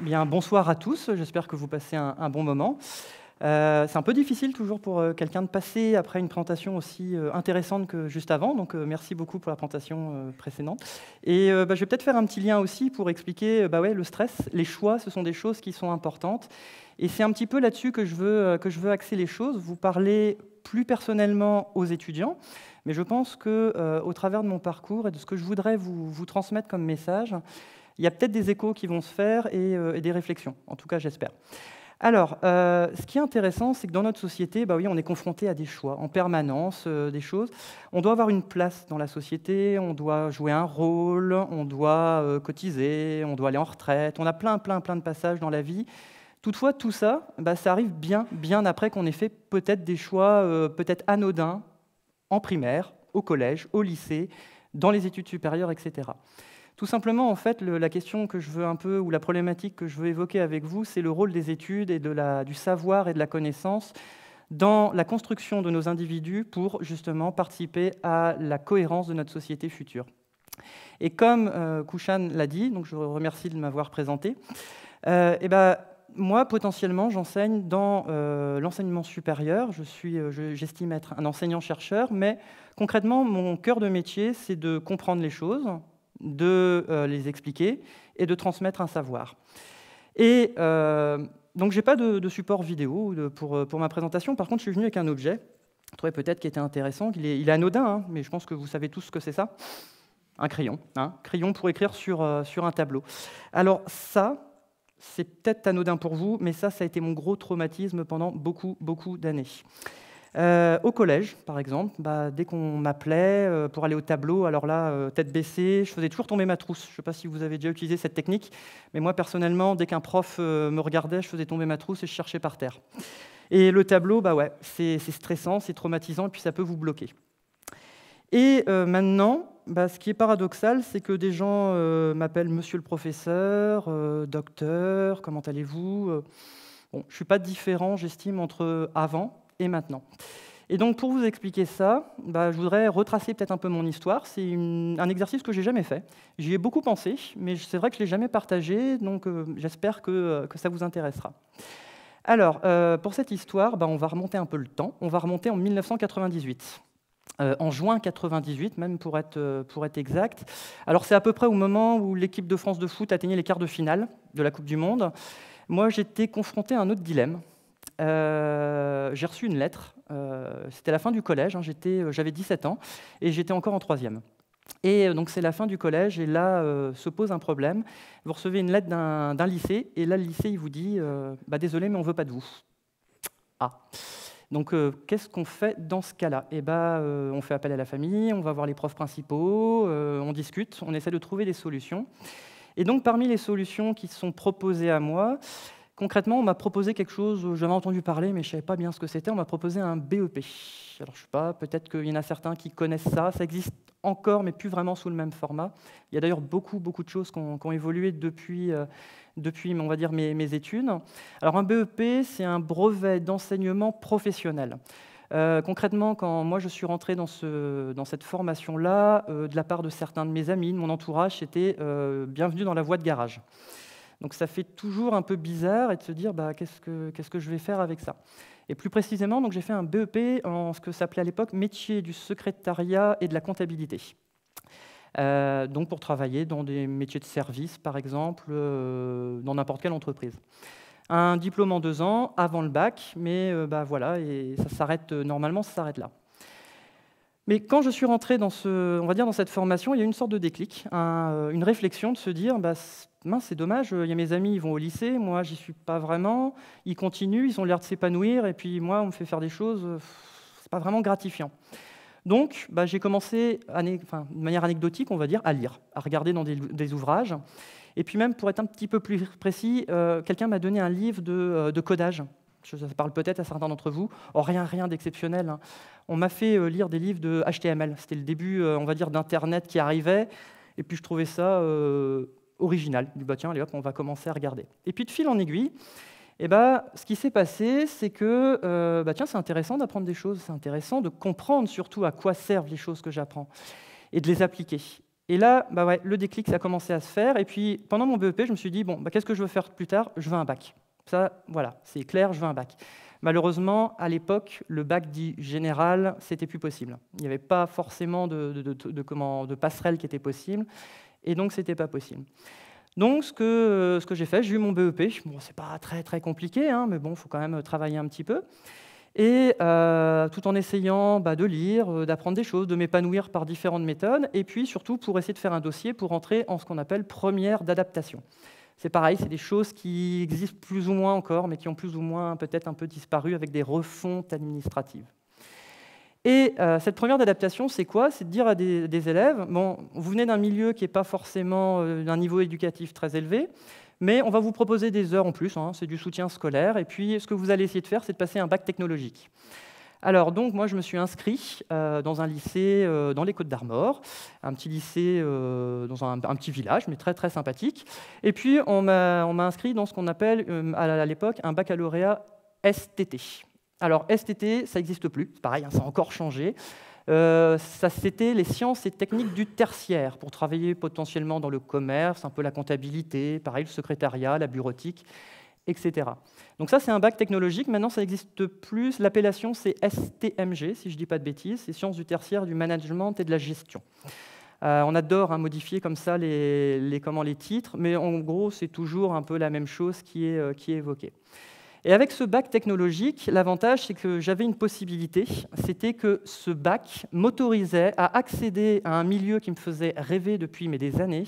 Bien, bonsoir à tous, j'espère que vous passez un, bon moment. Euh, c'est un peu difficile toujours pour euh, quelqu'un de passer après une présentation aussi euh, intéressante que juste avant, donc merci beaucoup pour la présentation précédente. Et bah, je vais peut-être faire un petit lien aussi pour expliquer bah ouais, le stress, les choix, ce sont des choses qui sont importantes. Et c'est un petit peu là-dessus que, je veux, que je veux axer les choses, vous parler plus personnellement aux étudiants, mais je pense qu'au travers de mon parcours et de ce que je voudrais vous, vous transmettre comme message, il y a peut-être des échos qui vont se faire et, euh, des réflexions, en tout cas j'espère. Alors, euh, ce qui est intéressant, c'est que dans notre société, bah oui, on est confronté à des choix en permanence, euh, des choses. On doit avoir une place dans la société, on doit jouer un rôle, on doit cotiser, on doit aller en retraite. On a plein, plein, plein de passages dans la vie. Toutefois, tout ça, bah, ça arrive bien, bien après qu'on ait fait peut-être des choix, peut-être anodins, en primaire, au collège, au lycée, dans les études supérieures, etc. Tout simplement, en fait, la question que je veux un peu, ou la problématique que je veux évoquer avec vous, c'est le rôle des études et de la, du savoir et de la connaissance dans la construction de nos individus pour justement participer à la cohérence de notre société future. Et comme euh, Kouchan l'a dit, donc je vous remercie de m'avoir présenté, et euh, eh ben, moi, potentiellement, j'enseigne dans euh, l'enseignement supérieur. Je suis, j'estime être un enseignant-chercheur, mais concrètement, mon cœur de métier, c'est de comprendre les choses, de euh, les expliquer et de transmettre un savoir. Et euh, donc, je n'ai pas de, support vidéo euh, pour, ma présentation. Par contre, je suis venu avec un objet, je peut-être qui était intéressant. Il est, il anodin, hein, mais je pense que vous savez tous ce que c'est ça. Un crayon, un hein. crayon pour écrire sur, sur un tableau. Alors, ça, c'est peut-être anodin pour vous, mais ça, ça a été mon gros traumatisme pendant beaucoup, beaucoup d'années. Euh, au collège, par exemple, bah, dès qu'on m'appelait euh, pour aller au tableau, alors là, euh, tête baissée, je faisais toujours tomber ma trousse. Je ne sais pas si vous avez déjà utilisé cette technique, mais moi, personnellement, dès qu'un prof me regardait, je faisais tomber ma trousse et je cherchais par terre. Et le tableau, bah ouais, c'est stressant, c'est traumatisant, et puis ça peut vous bloquer. Et maintenant, bah, ce qui est paradoxal, c'est que des gens m'appellent monsieur le professeur, docteur, comment allez-vous bon, Je ne suis pas différent, j'estime, entre avant et maintenant. Et donc pour vous expliquer ça, bah, je voudrais retracer peut-être un peu mon histoire. C'est un exercice que j'ai jamais fait. J'y ai beaucoup pensé, mais c'est vrai que je l'ai jamais partagé, donc euh, j'espère euh, que, ça vous intéressera. Alors euh, pour cette histoire, bah, on va remonter un peu le temps. On va remonter en 1998. en juin 98, même pour être, pour être exact. Alors c'est à peu près au moment où l'équipe de France de foot atteignait les quarts de finale de la Coupe du Monde. Moi, j'étais confronté à un autre dilemme. Euh, j'ai reçu une lettre. Euh, c'était la fin du collège, hein, euh, j'avais 17 ans, et j'étais encore en troisième. Et donc c'est la fin du collège, et là se pose un problème. Vous recevez une lettre d'un lycée, et là le lycée il vous dit bah, Désolé, mais on ne veut pas de vous. Ah donc, qu'est-ce qu'on fait dans ce cas-là eh ben, On fait appel à la famille, on va voir les profs principaux, on discute, on essaie de trouver des solutions. Et donc, parmi les solutions qui sont proposées à moi, Concrètement, on m'a proposé quelque chose, euh, j'avais entendu parler, mais je ne savais pas bien ce que c'était. On m'a proposé un BEP. Alors, je ne sais pas, peut-être qu'il y en a certains qui connaissent ça. Ça existe encore, mais plus vraiment sous le même format. Il y a d'ailleurs beaucoup, beaucoup de choses qui ont, évolué depuis, euh, depuis, on va dire, mes, études. Alors, un BEP, c'est un brevet d'enseignement professionnel. Euh, concrètement, quand moi je suis rentré dans, cette formation-là, de la part de certains de mes amis, de mon entourage, c'était bienvenue dans la voie de garage. Donc ça fait toujours un peu bizarre et de se dire bah, qu'est-ce que je vais faire avec ça Et plus précisément, donc j'ai fait un BEP en ce que s'appelait à l'époque métier du secrétariat et de la comptabilité. Euh, donc pour travailler dans des métiers de service, par exemple, euh, dans n'importe quelle entreprise. Un diplôme en deux ans avant le bac, mais euh, bah, voilà, et ça s'arrête normalement, ça s'arrête là. Mais quand je suis rentré dans, ce, on va dire, dans cette formation, il y a une sorte de déclic, euh, une réflexion de se dire, bah, mince, c'est dommage, il y a mes amis, ils vont au lycée, moi, j'y suis pas vraiment, ils continuent, ils ont l'air de s'épanouir, et puis moi, on me fait faire des choses, euh, c'est pas vraiment gratifiant. Donc, bah, j'ai commencé, de manière anecdotique, on va dire, à lire, à regarder dans des, ouvrages. Et puis même, pour être un petit peu plus précis, euh, quelqu'un m'a donné un livre de codage ça parle peut-être à certains d'entre vous. Oh, rien, rien d'exceptionnel. Hein. On m'a fait euh, lire des livres de HTML. C'était le début, euh, on va dire, d'Internet qui arrivait. Et puis, je trouvais ça euh, original. Du bah, tiens, allez hop, on va commencer à regarder. Et puis, de fil en aiguille, eh ben, ce qui s'est passé, c'est que bah, tiens, c'est intéressant d'apprendre des choses, c'est intéressant de comprendre surtout à quoi servent les choses que j'apprends et de les appliquer. Et là, bah ouais, le déclic, ça a commencé à se faire. Et puis, pendant mon BEP, je me suis dit, bon, bah, qu'est-ce que je veux faire plus tard Je veux un bac. Ça, voilà, c'est clair, je veux un bac. Malheureusement, à l'époque, le bac dit général, c'était plus possible. Il n'y avait pas forcément de, de, passerelle qui était possible, et donc c'était pas possible. Donc, ce que, j'ai fait, j'ai eu mon BEP. Bon, c'est pas très très compliqué, hein, mais bon, il faut quand même travailler un petit peu. Et euh, tout en essayant bah, de lire, euh, d'apprendre des choses, de m'épanouir par différentes méthodes, et puis surtout pour essayer de faire un dossier pour entrer en ce qu'on appelle première d'adaptation. C'est pareil, c'est des choses qui existent plus ou moins encore, mais qui ont plus ou moins peut-être un peu disparu avec des refontes administratives. Et euh, cette première d'adaptation, c'est quoi C'est de dire à des, élèves, bon, vous venez d'un milieu qui n'est pas forcément euh, d'un niveau éducatif très élevé, mais on va vous proposer des heures en plus, hein, c'est du soutien scolaire, et puis ce que vous allez essayer de faire, c'est de passer un bac technologique. Alors donc moi je me suis inscrit euh, dans un lycée euh, dans les Côtes d'Armor, un petit lycée euh, dans un, petit village, mais très très sympathique. Et puis on m'a inscrit dans ce qu'on appelle à l'époque un baccalauréat STT. Alors STT ça n'existe plus, pareil, hein, ça a encore changé. ça c'était les sciences et techniques du tertiaire pour travailler potentiellement dans le commerce, un peu la comptabilité, pareil le secrétariat, la bureautique etc. Donc ça, c'est un bac technologique. Maintenant, ça n'existe plus. L'appellation, c'est STMG, si je ne dis pas de bêtises. C'est sciences du tertiaire, du management et de la gestion. Euh, on adore hein, modifier comme ça les, les titres, mais en gros, c'est toujours un peu la même chose euh, qui est, évoquée. Et avec ce bac technologique, l'avantage, c'est que j'avais une possibilité, c'était que ce bac m'autorisait à accéder à un milieu qui me faisait rêver depuis des années,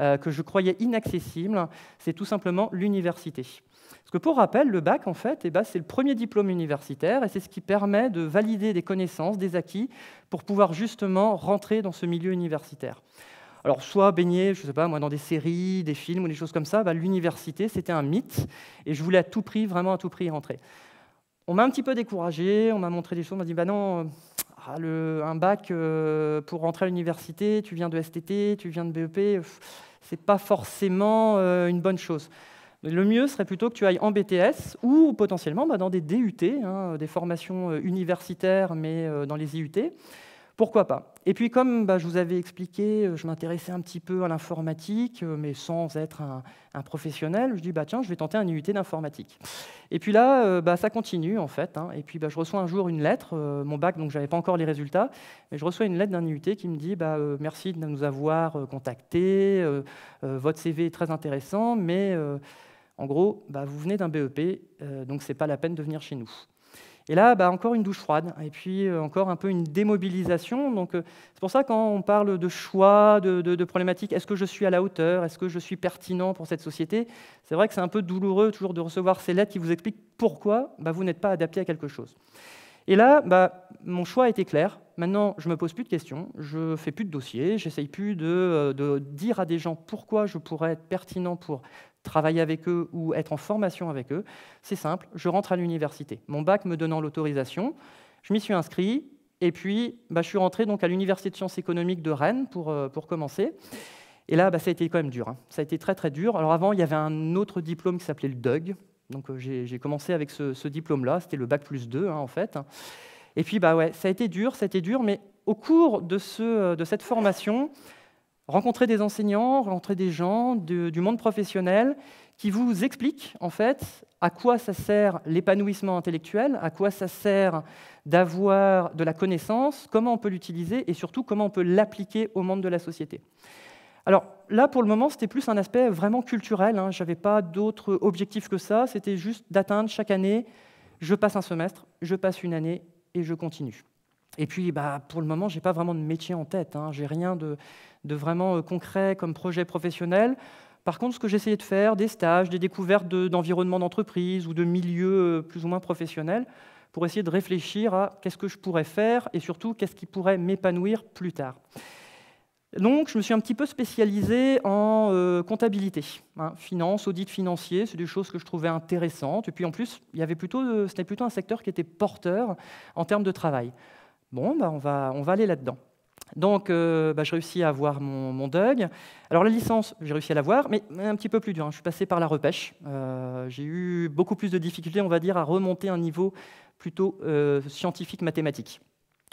euh, que je croyais inaccessible, c'est tout simplement l'université. Parce que pour rappel, le bac, en fait, eh ben, c'est le premier diplôme universitaire et c'est ce qui permet de valider des connaissances, des acquis, pour pouvoir justement rentrer dans ce milieu universitaire. Alors, soit baigné, je ne sais pas, moi, dans des séries, des films ou des choses comme ça, bah, l'université, c'était un mythe et je voulais à tout prix, vraiment à tout prix, rentrer. On m'a un petit peu découragé, on m'a montré des choses, on m'a dit, bah non, ah, un bac euh, pour rentrer à l'université, tu viens de STT, tu viens de BEP, c'est pas forcément euh, une bonne chose. Le mieux serait plutôt que tu ailles en BTS ou potentiellement bah, dans des DUT, hein, des formations euh, universitaires, mais dans les IUT. Pourquoi pas Et puis comme bah, je vous avais expliqué, euh, je m'intéressais un petit peu à l'informatique, euh, mais sans être un, professionnel, je dis bah tiens, je vais tenter un IUT d'informatique. Et puis là, euh, bah, ça continue en fait. Hein. Et puis bah, je reçois un jour une lettre, mon bac, donc je n'avais pas encore les résultats, mais je reçois une lettre d'un IUT qui me dit merci de nous avoir contactés, votre CV est très intéressant, mais en gros, vous venez d'un BEP, donc ce n'est pas la peine de venir chez nous. Et là, bah, encore une douche froide, et puis euh, encore un peu une démobilisation. Donc, euh, c'est pour ça quand on parle de choix, de, problématiques, est-ce que je suis à la hauteur, est-ce que je suis pertinent pour cette société C'est vrai que c'est un peu douloureux toujours de recevoir ces lettres qui vous expliquent pourquoi bah, vous n'êtes pas adapté à quelque chose. Et là, bah, mon choix était clair. Maintenant, je ne me pose plus de questions, je ne fais plus de dossiers, j'essaye plus euh, de, dire à des gens pourquoi je pourrais être pertinent pour travailler avec eux ou être en formation avec eux, c'est simple, je rentre à l'université. Mon bac me donnant l'autorisation, je m'y suis inscrit, et puis bah, je suis rentré donc, à l'université de sciences économiques de Rennes pour, euh, commencer. Et là, bah, ça a été quand même dur. Hein. Ça a été très très dur. Alors avant, il y avait un autre diplôme qui s'appelait le DUG. Donc euh, j'ai commencé avec ce, diplôme-là. C'était le bac plus 2, hein, en fait. Et puis, bah ça a été dur, ça a été dur. Mais au cours de cette formation, rencontrer des enseignants, rencontrer des gens du monde professionnel qui vous expliquent en fait à quoi ça sert l'épanouissement intellectuel, à quoi ça sert d'avoir de la connaissance, comment on peut l'utiliser et surtout comment on peut l'appliquer au monde de la société. Alors là, pour le moment, c'était plus un aspect vraiment culturel. Hein. Je n'avais pas d'autre objectif que ça. C'était juste d'atteindre chaque année, je passe un semestre, je passe une année et je continue. Et puis, bah, pour le moment, je n'ai pas vraiment de métier en tête. Hein. Je n'ai rien de, vraiment euh, concret comme projet professionnel. Par contre, ce que j'essayais de faire, des stages, des découvertes d'environnement d'entreprise ou de milieux euh, plus ou moins professionnels, pour essayer de réfléchir à qu'est-ce que je pourrais faire et surtout qu'est-ce qui pourrait m'épanouir plus tard. Donc, je me suis un petit peu spécialisé en euh, comptabilité, hein. finance, audit financier, c'est des choses que je trouvais intéressantes. Et puis en plus, il c'était plutôt un secteur qui était porteur en termes de travail. Bon, bah, on, va, aller là-dedans. Donc, j'ai euh, bah, réussi je réussis à avoir mon, mon Alors, la licence, j'ai réussi à l'avoir, mais un petit peu plus dur. Hein. Je suis passé par la repêche. Euh, j'ai eu beaucoup plus de difficultés, on va dire, à remonter un niveau plutôt euh, scientifique, mathématique.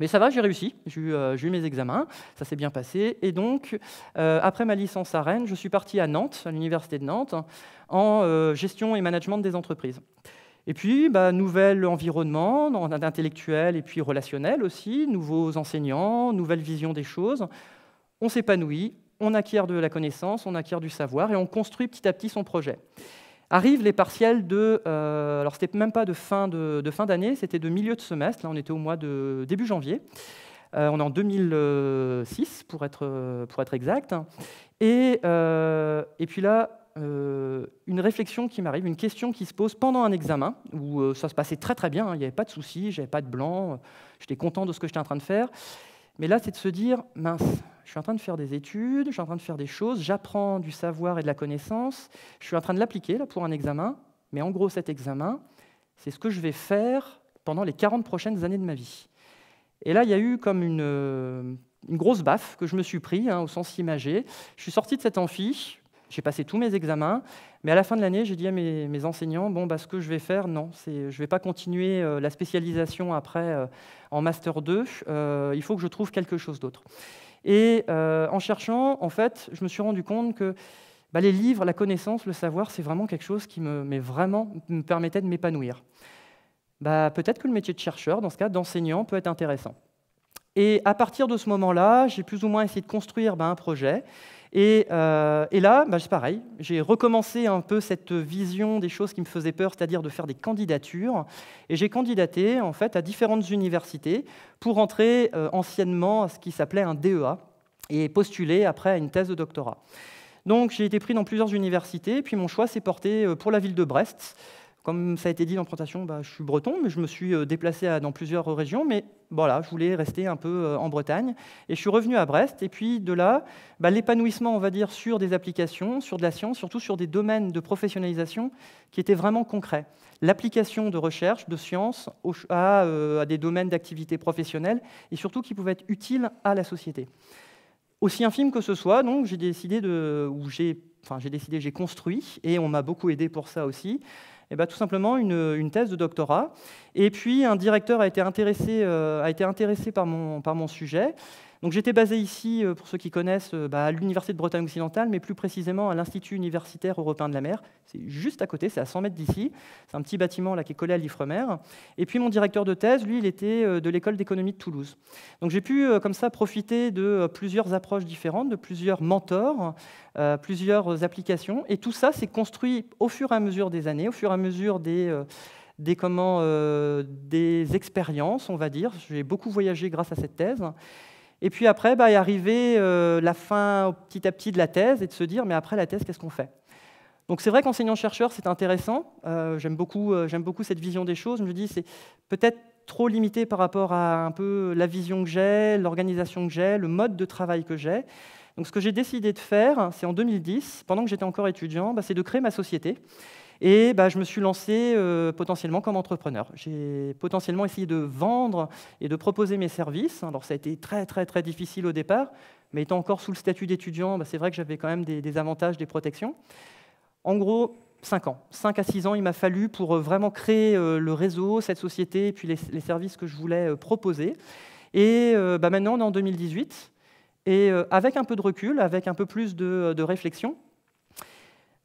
Mais ça va, j'ai réussi. J'ai eu, mes examens, ça s'est bien passé. Et donc, après ma licence à Rennes, je suis parti à Nantes, à l'Université de Nantes, en gestion et management des entreprises. Et puis, bah, nouvel environnement, intellectuel et puis relationnel aussi, nouveaux enseignants, nouvelle vision des choses. On s'épanouit, on acquiert de la connaissance, on acquiert du savoir et on construit petit à petit son projet. Arrivent les partiels de. Euh, alors, c'était même pas de fin d'année, de, c'était de milieu de semestre. Là, on était au mois de début janvier. Euh, on est en 2006, pour être, pour être exact. Et, euh, et puis là, euh, une réflexion qui m'arrive, une question qui se pose pendant un examen, où euh, ça se passait très très bien, hein, il n'y avait pas de soucis, j'avais pas de blanc, euh, j'étais content de ce que j'étais en train de faire. Mais là, c'est de se dire, mince, je suis en train de faire des études, je suis en train de faire des choses, j'apprends du savoir et de la connaissance, je suis en train de l'appliquer là pour un examen, mais en gros cet examen, c'est ce que je vais faire pendant les 40 prochaines années de ma vie. Et là, il y a eu comme une, grosse baffe que je me suis pris, hein, au sens imagé. Je suis sorti de cette amphi, j'ai passé tous mes examens, mais à la fin de l'année, j'ai dit à mes, enseignants, bon, bah, ce que je vais faire, non, je ne vais pas continuer euh, la spécialisation après euh, en Master 2, euh, il faut que je trouve quelque chose d'autre. Et en cherchant, en fait, je me suis rendu compte que bah, les livres, la connaissance, le savoir, c'est vraiment quelque chose qui me, vraiment, me permettait de m'épanouir. Bah, peut-être que le métier de chercheur, dans ce cas d'enseignant, peut être intéressant. Et à partir de ce moment-là, j'ai plus ou moins essayé de construire bah, un projet. Euh, et, là, bah, c'est pareil, j'ai recommencé un peu cette vision des choses qui me faisaient peur, c'est-à-dire de faire des candidatures. Et j'ai candidaté en fait à différentes universités pour entrer euh, anciennement à ce qui s'appelait un DEA et postuler après à une thèse de doctorat. Donc j'ai été pris dans plusieurs universités, puis mon choix s'est porté euh, pour la ville de Brest, comme ça a été dit dans la présentation, bah, je suis breton, mais je me suis euh, déplacé dans plusieurs régions, mais voilà, je voulais rester un peu euh, en Bretagne. Et je suis revenu à Brest, et puis de là, bah, l'épanouissement, on va dire, sur des applications, sur de la science, surtout sur des domaines de professionnalisation qui étaient vraiment concrets. L'application de recherche, de science euh, à, des domaines d'activité professionnelle, et surtout qui pouvaient être utiles à la société. Aussi infime que ce soit, donc j'ai décidé de, j'ai, enfin j'ai décidé, j'ai construit, et on m'a beaucoup aidé pour ça aussi, eh ben, tout simplement une, thèse de doctorat et puis, un directeur a été intéressé, euh, a été intéressé par, mon, par mon sujet. Donc j'étais basé ici, euh, pour ceux qui connaissent, euh, bah, à l'Université de Bretagne occidentale, mais plus précisément à l'Institut universitaire européen de la mer. C'est juste à côté, c'est à 100 mètres d'ici. C'est un petit bâtiment là, qui est collé à l'Ifremer. Et puis mon directeur de thèse, lui, il était de l'école d'économie de Toulouse. Donc j'ai pu comme ça profiter de plusieurs approches différentes, de plusieurs mentors, plusieurs applications. Et tout ça s'est construit au fur et à mesure des années, au fur et à mesure des... Euh, des, expériences, on va dire. J'ai beaucoup voyagé grâce à cette thèse. Et puis après, bah, est euh, la fin petit à petit de la thèse et de se dire, mais après la thèse, qu'est-ce qu'on fait donc c'est vrai qu'enseignant-chercheur, c'est intéressant. Euh, j'aime beaucoup, beaucoup cette vision des choses. Je me dis, c'est peut-être trop limité par rapport à un peu la vision que j'ai, l'organisation que j'ai, le mode de travail que j'ai. Donc ce que j'ai décidé de faire, c'est en 2010, pendant que j'étais encore étudiant, bah, c'est de créer ma société. Et bah, je me suis lancé euh, potentiellement comme entrepreneur. J'ai potentiellement essayé de vendre et de proposer mes services. Alors ça a été très très très difficile au départ, mais étant encore sous le statut d'étudiant, bah, c'est vrai que j'avais quand même des, avantages, des protections. En gros, 5 ans. 5 à 6 ans, il m'a fallu pour euh, vraiment créer euh, le réseau, cette société, et puis les, services que je voulais proposer. Et bah, maintenant, on est en 2018. Et avec un peu de recul, avec un peu plus de réflexion,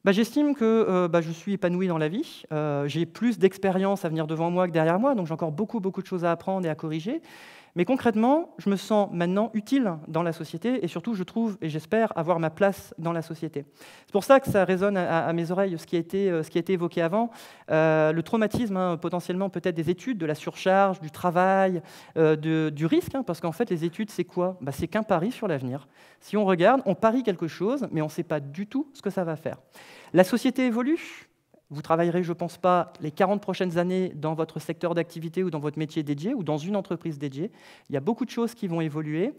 bah, j'estime que euh, bah, je suis épanoui dans la vie, euh, j'ai plus d'expérience à venir devant moi que derrière moi, donc j'ai encore beaucoup, beaucoup de choses à apprendre et à corriger. Mais concrètement, je me sens maintenant utile dans la société et surtout, je trouve et j'espère avoir ma place dans la société. C'est pour ça que ça résonne à, mes oreilles ce qui a été, euh, évoqué avant, euh, le traumatisme hein, potentiellement peut-être des études, de la surcharge, du travail, euh, du risque, hein, parce qu'en fait, les études, c'est quoi bah, C'est qu'un pari sur l'avenir. Si on regarde, on parie quelque chose, mais on ne sait pas du tout ce que ça va faire. La société évolue, vous travaillerez, je ne pense pas, les 40 prochaines années dans votre secteur d'activité ou dans votre métier dédié ou dans une entreprise dédiée. Il y a beaucoup de choses qui vont évoluer.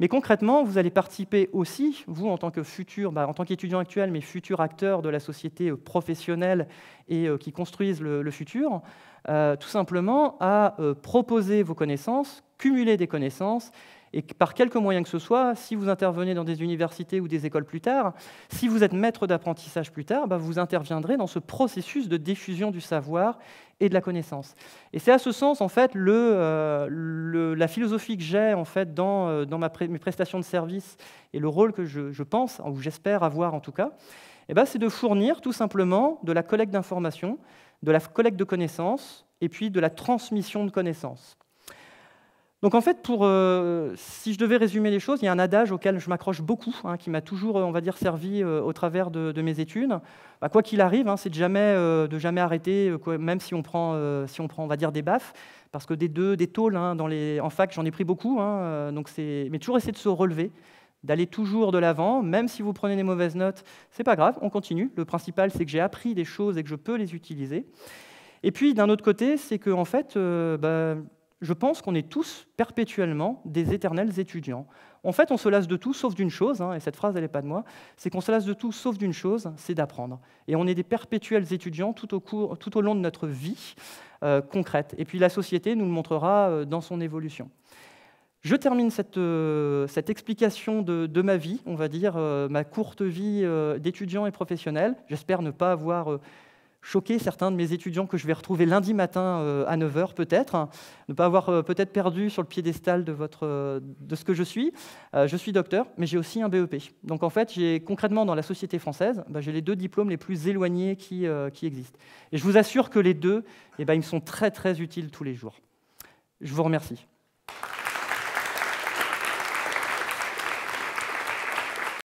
Mais concrètement, vous allez participer aussi, vous en tant que futur, bah, en tant qu'étudiant actuel, mais futur acteur de la société euh, professionnelle et euh, qui construisent le, futur, euh, tout simplement à proposer vos connaissances, cumuler des connaissances et par quelques moyens que ce soit, si vous intervenez dans des universités ou des écoles plus tard, si vous êtes maître d'apprentissage plus tard, bah, vous interviendrez dans ce processus de diffusion du savoir et de la connaissance. Et c'est à ce sens, en fait, euh, la philosophie que j'ai en fait, dans, euh, mes prestations de service et le rôle que je, je pense, ou j'espère avoir en tout cas, eh bah, c'est de fournir tout simplement de la collecte d'informations, de la collecte de connaissances et puis de la transmission de connaissances. Donc en fait, pour, euh, si je devais résumer les choses, il y a un adage auquel je m'accroche beaucoup, hein, qui m'a toujours, euh, on va dire, servi euh, au travers de, mes études. Bah, quoi qu'il arrive, hein, c'est de jamais, de jamais arrêter, même si on prend, si on prend, on va dire, des baffes, parce que des deux, des tôles, hein, dans les, en fac, j'en ai pris beaucoup. donc mais toujours essayer de se relever, d'aller toujours de l'avant, même si vous prenez des mauvaises notes, c'est pas grave, on continue. Le principal, c'est que j'ai appris des choses et que je peux les utiliser. Et puis d'un autre côté, c'est que en fait, bah, je pense qu'on est tous perpétuellement des éternels étudiants. En fait, on se lasse de tout sauf d'une chose, hein, et cette phrase, elle n'est pas de moi, c'est qu'on se lasse de tout sauf d'une chose, c'est d'apprendre. Et on est des perpétuels étudiants tout au, long de notre vie euh, concrète. Et puis la société nous le montrera euh, dans son évolution. Je termine cette, euh, explication de, ma vie, on va dire, ma courte vie d'étudiant et professionnel. J'espère ne pas avoir choquer certains de mes étudiants que je vais retrouver lundi matin euh, à 9h peut-être, hein. ne pas avoir euh, peut-être perdu sur le piédestal de, votre, euh, de ce que je suis. je suis docteur, mais j'ai aussi un BEP. Donc en fait, j'ai concrètement dans la société française, bah, j'ai les deux diplômes les plus éloignés qui, existent. Et je vous assure que les deux, eh ben, ils me sont très très utiles tous les jours. Je vous remercie.